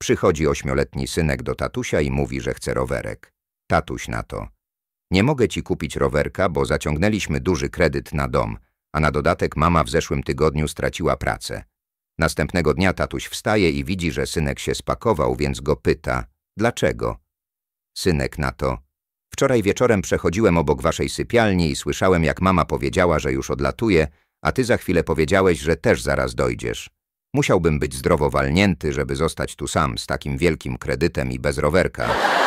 Przychodzi ośmioletni synek do tatusia i mówi, że chce rowerek. Tatuś na to. Nie mogę ci kupić rowerka, bo zaciągnęliśmy duży kredyt na dom, a na dodatek mama w zeszłym tygodniu straciła pracę. Następnego dnia tatuś wstaje i widzi, że synek się spakował, więc go pyta, dlaczego? Synek na to, wczoraj wieczorem przechodziłem obok waszej sypialni i słyszałem, jak mama powiedziała, że już odlatuje, a ty za chwilę powiedziałeś, że też zaraz dojdziesz. Musiałbym być zdrowo walnięty, żeby zostać tu sam z takim wielkim kredytem i bez rowerka.